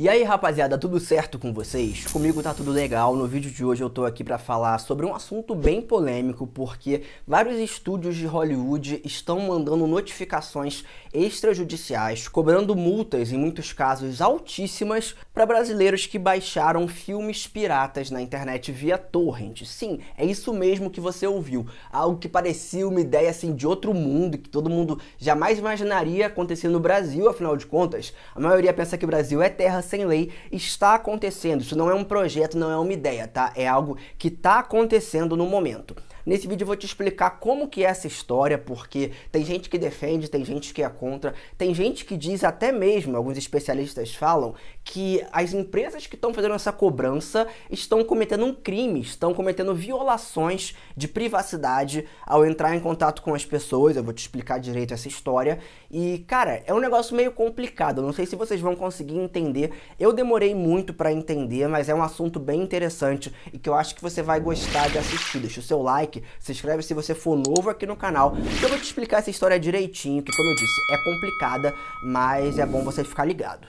E aí rapaziada, tudo certo com vocês? Comigo tá tudo legal, no vídeo de hoje eu tô aqui para falar sobre um assunto bem polêmico porque vários estúdios de Hollywood estão mandando notificações extrajudiciais, cobrando multas em muitos casos altíssimas para brasileiros que baixaram filmes piratas na internet via torrent. Sim, é isso mesmo que você ouviu, algo que parecia uma ideia assim de outro mundo, que todo mundo jamais imaginaria acontecer no Brasil, afinal de contas, a maioria pensa que o Brasil é terra sem lei está acontecendo. Isso não é um projeto, não é uma ideia, tá? É algo que está acontecendo no momento. Nesse vídeo eu vou te explicar como que é essa história, porque tem gente que defende, tem gente que é contra, tem gente que diz até mesmo, alguns especialistas falam, que as empresas que estão fazendo essa cobrança estão cometendo um crime, estão cometendo violações de privacidade ao entrar em contato com as pessoas. Eu vou te explicar direito essa história. E, cara, é um negócio meio complicado, eu não sei se vocês vão conseguir entender. Eu demorei muito para entender, mas é um assunto bem interessante e que eu acho que você vai gostar de assistir. Deixa o seu like like, se inscreve se você for novo aqui no canal. Eu vou te explicar essa história direitinho, que como eu disse, é complicada, mas é bom você ficar ligado.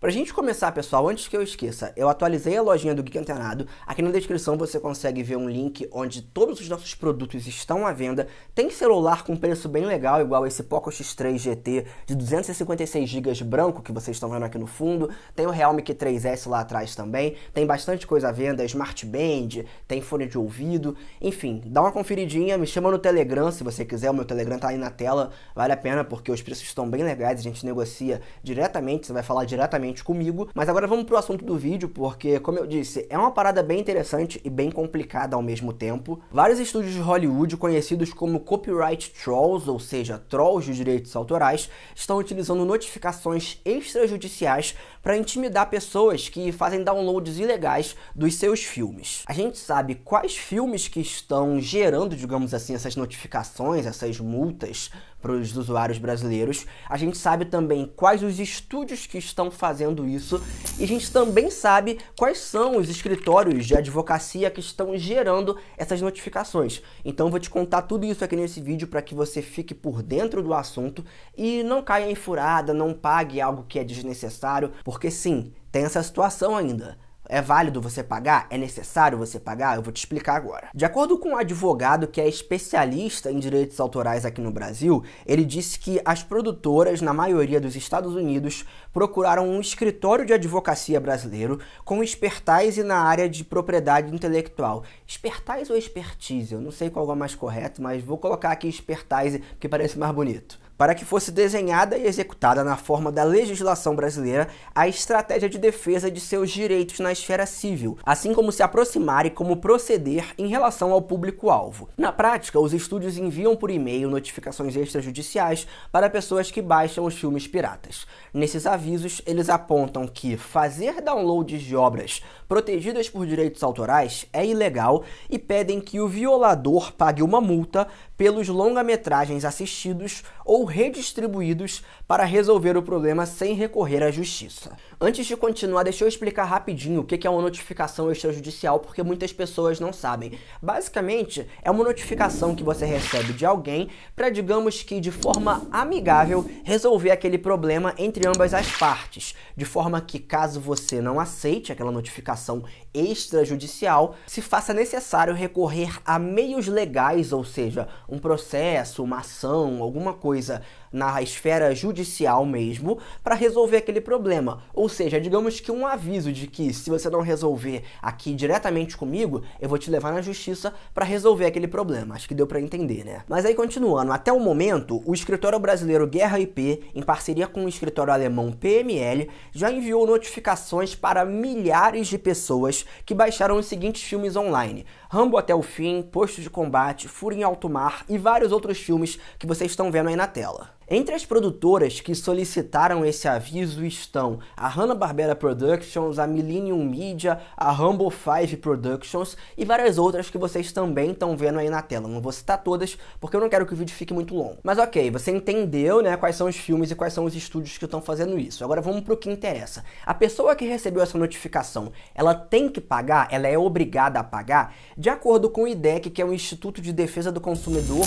Pra gente começar, pessoal, antes que eu esqueça, eu atualizei a lojinha do Geek Antenado. Aqui na descrição você consegue ver um link onde todos os nossos produtos estão à venda. Tem celular com preço bem legal, igual esse Poco X3 GT de 256 GB branco que vocês estão vendo aqui no fundo. Tem o Realme Q3S lá atrás também. Tem bastante coisa à venda, Smart Band, tem fone de ouvido. Enfim, dá uma conferidinha, me chama no Telegram se você quiser. O meu Telegram tá aí na tela. Vale a pena porque os preços estão bem legais, a gente negocia diretamente, você vai falar diretamente diretamente comigo. Mas agora vamos pro assunto do vídeo, porque, como eu disse, é uma parada bem interessante e bem complicada ao mesmo tempo. Vários estúdios de Hollywood, conhecidos como copyright trolls, ou seja, trolls de direitos autorais, estão utilizando notificações extrajudiciais para intimidar pessoas que fazem downloads ilegais dos seus filmes. A gente sabe quais filmes que estão gerando, digamos assim, essas notificações, essas multas para os usuários brasileiros. A gente sabe também quais os estúdios que estão fazendo fazendo isso. E a gente também sabe quais são os escritórios de advocacia que estão gerando essas notificações. Então vou te contar tudo isso aqui nesse vídeo para que você fique por dentro do assunto e não caia em furada, não pague algo que é desnecessário, porque sim, tem essa situação ainda. É válido você pagar? É necessário você pagar? Eu vou te explicar agora. De acordo com um advogado que é especialista em direitos autorais aqui no Brasil, ele disse que as produtoras, na maioria dos Estados Unidos, procuraram um escritório de advocacia brasileiro com expertise na área de propriedade intelectual. Expertise ou expertise? Eu não sei qual é o mais correto, mas vou colocar aqui expertise, porque parece mais bonito para que fosse desenhada e executada na forma da legislação brasileira a estratégia de defesa de seus direitos na esfera civil, assim como se aproximar e como proceder em relação ao público-alvo. Na prática, os estúdios enviam por e-mail notificações extrajudiciais para pessoas que baixam os filmes piratas. Nesses avisos, eles apontam que fazer downloads de obras protegidas por direitos autorais é ilegal e pedem que o violador pague uma multa pelos longa-metragens assistidos ou redistribuídos para resolver o problema sem recorrer à justiça. Antes de continuar, deixa eu explicar rapidinho o que é uma notificação extrajudicial, porque muitas pessoas não sabem. Basicamente, é uma notificação que você recebe de alguém para, digamos que de forma amigável, resolver aquele problema entre ambas as partes, de forma que caso você não aceite aquela notificação extrajudicial, se faça necessário recorrer a meios legais, ou seja, um processo, uma ação, alguma coisa na esfera judicial mesmo, para resolver aquele problema. Ou seja, digamos que um aviso de que se você não resolver aqui diretamente comigo, eu vou te levar na justiça para resolver aquele problema. Acho que deu para entender, né? Mas aí continuando, até o momento, o escritório brasileiro Guerra IP, em parceria com o escritório alemão PML, já enviou notificações para milhares de pessoas que baixaram os seguintes filmes online: Rambo até o fim, Posto de Combate, Fúria em Alto Mar e vários outros filmes que vocês estão vendo aí na tela. Entre as produtoras que solicitaram esse aviso estão a Hanna-Barbera Productions, a Millennium Media, a Rumble 5 Productions e várias outras que vocês também estão vendo aí na tela. Não vou citar todas porque eu não quero que o vídeo fique muito longo. Mas ok, você entendeu né, quais são os filmes e quais são os estúdios que estão fazendo isso. Agora vamos para o que interessa. A pessoa que recebeu essa notificação, ela tem que pagar? Ela é obrigada a pagar? De acordo com o IDEC, que é o Instituto de Defesa do Consumidor,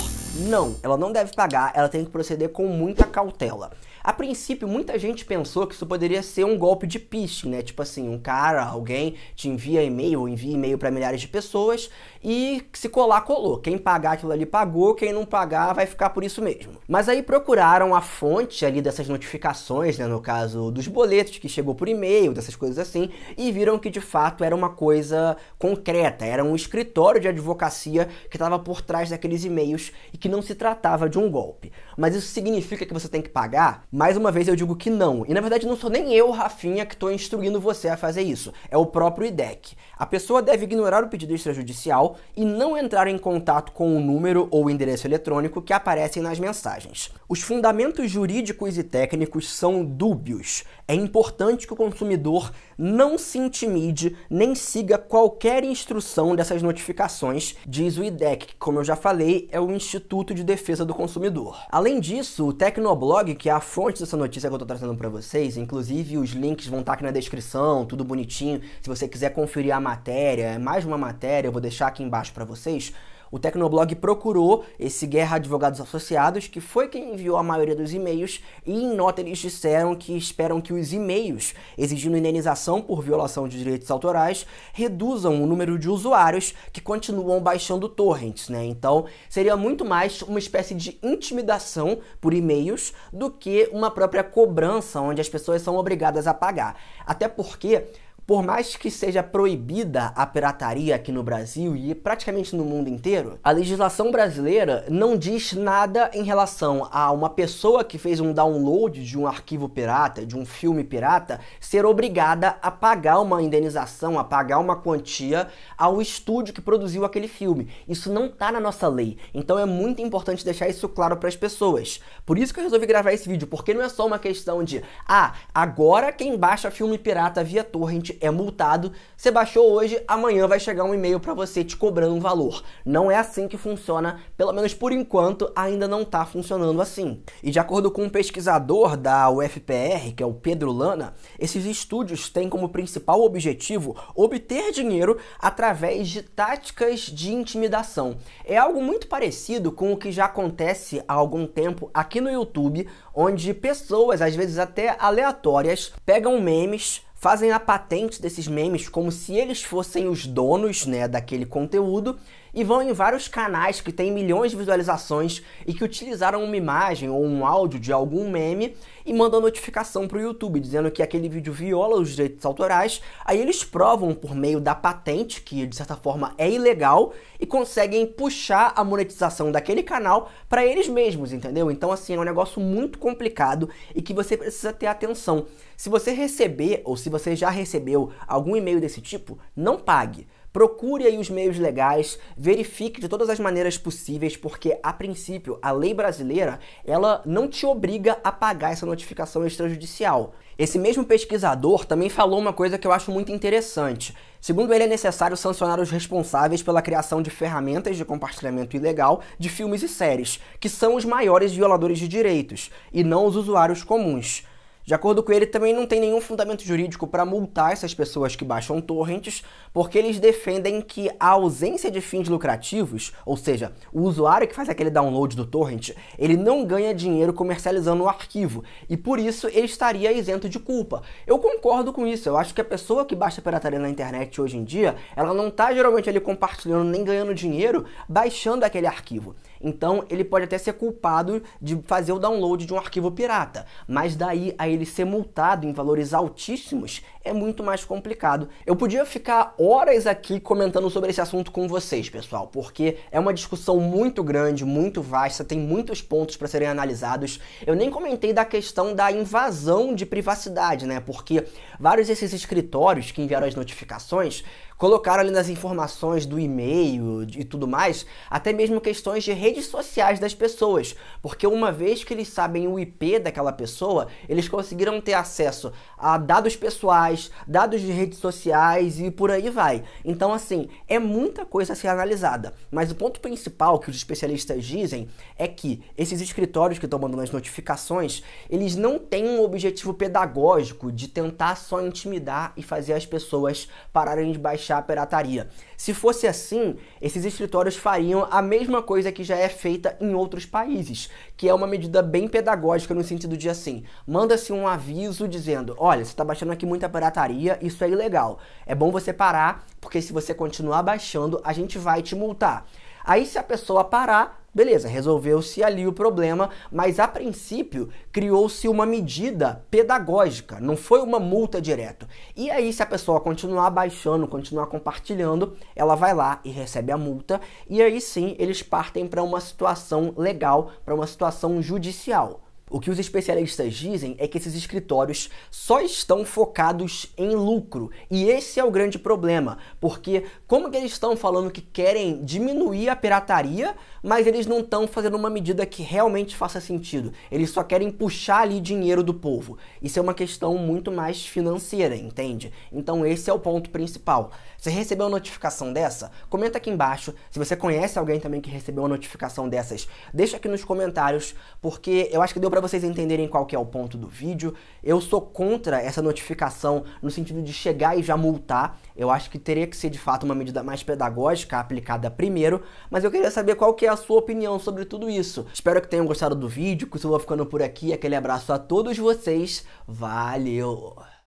não. Ela não deve pagar, ela tem que proceder com muita cautela. A princípio, muita gente pensou que isso poderia ser um golpe de piste, né? Tipo assim, um cara, alguém te envia e-mail ou envia e-mail para milhares de pessoas e se colar, colou. Quem pagar aquilo ali pagou, quem não pagar vai ficar por isso mesmo. Mas aí procuraram a fonte ali dessas notificações, né? No caso dos boletos que chegou por e-mail, dessas coisas assim, e viram que de fato era uma coisa concreta, era um escritório de advocacia que estava por trás daqueles e-mails e que não se tratava de um golpe. Mas isso significa significa que você tem que pagar? Mais uma vez eu digo que não. E na verdade não sou nem eu, Rafinha, que estou instruindo você a fazer isso. É o próprio IDEC. A pessoa deve ignorar o pedido extrajudicial e não entrar em contato com o número ou endereço eletrônico que aparecem nas mensagens. Os fundamentos jurídicos e técnicos são dúbios. É importante que o consumidor não se intimide nem siga qualquer instrução dessas notificações, diz o IDEC, que, como eu já falei, é o Instituto de Defesa do Consumidor. Além disso, o Tecnoblog, que é a fonte dessa notícia que eu estou trazendo para vocês, inclusive os links vão estar tá aqui na descrição, tudo bonitinho. Se você quiser conferir a matéria, é mais uma matéria, eu vou deixar aqui embaixo para vocês o Tecnoblog procurou esse Guerra Advogados Associados, que foi quem enviou a maioria dos e-mails, e em nota eles disseram que esperam que os e-mails exigindo indenização por violação de direitos autorais reduzam o número de usuários que continuam baixando torrents, né? Então, seria muito mais uma espécie de intimidação por e-mails do que uma própria cobrança onde as pessoas são obrigadas a pagar. Até porque por mais que seja proibida a pirataria aqui no Brasil e praticamente no mundo inteiro, a legislação brasileira não diz nada em relação a uma pessoa que fez um download de um arquivo pirata, de um filme pirata, ser obrigada a pagar uma indenização, a pagar uma quantia ao estúdio que produziu aquele filme. Isso não está na nossa lei, então é muito importante deixar isso claro para as pessoas. Por isso que eu resolvi gravar esse vídeo, porque não é só uma questão de, ah, agora quem baixa filme pirata via torrent cliente é multado. Você baixou hoje, amanhã vai chegar um e-mail para você te cobrando um valor. Não é assim que funciona, pelo menos por enquanto ainda não está funcionando assim. E de acordo com um pesquisador da UFPR, que é o Pedro Lana, esses estúdios têm como principal objetivo obter dinheiro através de táticas de intimidação. É algo muito parecido com o que já acontece há algum tempo aqui no YouTube, onde pessoas, às vezes até aleatórias, pegam memes fazem a patente desses memes como se eles fossem os donos né, daquele conteúdo e vão em vários canais que têm milhões de visualizações e que utilizaram uma imagem ou um áudio de algum meme e mandam notificação para o YouTube dizendo que aquele vídeo viola os direitos autorais. Aí eles provam por meio da patente, que de certa forma é ilegal, e conseguem puxar a monetização daquele canal para eles mesmos, entendeu? Então, assim, é um negócio muito complicado e que você precisa ter atenção. Se você receber ou se você já recebeu algum e-mail desse tipo, não pague. Procure aí os meios legais, verifique de todas as maneiras possíveis, porque a princípio a lei brasileira ela não te obriga a pagar essa notificação extrajudicial. Esse mesmo pesquisador também falou uma coisa que eu acho muito interessante. Segundo ele, é necessário sancionar os responsáveis pela criação de ferramentas de compartilhamento ilegal de filmes e séries, que são os maiores violadores de direitos, e não os usuários comuns. De acordo com ele, também não tem nenhum fundamento jurídico para multar essas pessoas que baixam torrents, porque eles defendem que a ausência de fins lucrativos, ou seja, o usuário que faz aquele download do torrent, ele não ganha dinheiro comercializando o arquivo, e por isso ele estaria isento de culpa. Eu concordo com isso, eu acho que a pessoa que baixa pirataria na internet hoje em dia, ela não está geralmente ali compartilhando nem ganhando dinheiro baixando aquele arquivo então ele pode até ser culpado de fazer o download de um arquivo pirata, mas daí a ele ser multado em valores altíssimos é muito mais complicado. Eu podia ficar horas aqui comentando sobre esse assunto com vocês, pessoal, porque é uma discussão muito grande, muito vasta, tem muitos pontos para serem analisados. Eu nem comentei da questão da invasão de privacidade, né? Porque vários desses escritórios que enviaram as notificações colocaram ali nas informações do e-mail e tudo mais, até mesmo questões de redes sociais das pessoas, porque uma vez que eles sabem o IP daquela pessoa, eles conseguiram ter acesso a dados pessoais sociais, dados de redes sociais e por aí vai. Então, assim, é muita coisa a ser analisada. Mas o ponto principal que os especialistas dizem é que esses escritórios que estão mandando as notificações, eles não têm um objetivo pedagógico de tentar só intimidar e fazer as pessoas pararem de baixar a pirataria. Se fosse assim, esses escritórios fariam a mesma coisa que já é feita em outros países, que é uma medida bem pedagógica no sentido de assim: manda-se um aviso dizendo, olha, você está baixando aqui muita pirataria, isso é ilegal. É bom você parar, porque se você continuar baixando, a gente vai te multar. Aí se a pessoa parar, Beleza, resolveu-se ali o problema, mas a princípio criou-se uma medida pedagógica, não foi uma multa direta. E aí, se a pessoa continuar baixando, continuar compartilhando, ela vai lá e recebe a multa, e aí sim eles partem para uma situação legal, para uma situação judicial. O que os especialistas dizem é que esses escritórios só estão focados em lucro. E esse é o grande problema, porque como que eles estão falando que querem diminuir a pirataria, mas eles não estão fazendo uma medida que realmente faça sentido. Eles só querem puxar ali dinheiro do povo. Isso é uma questão muito mais financeira, entende? Então esse é o ponto principal. Você recebeu uma notificação dessa? Comenta aqui embaixo. Se você conhece alguém também que recebeu uma notificação dessas, deixa aqui nos comentários, porque eu acho que deu para vocês entenderem qual que é o ponto do vídeo. Eu sou contra essa notificação no sentido de chegar e já multar. Eu acho que teria que ser de fato uma medida mais pedagógica aplicada primeiro, mas eu queria saber qual que é a sua opinião sobre tudo isso. Espero que tenham gostado do vídeo, que eu vou ficando por aqui. Aquele abraço a todos vocês. Valeu.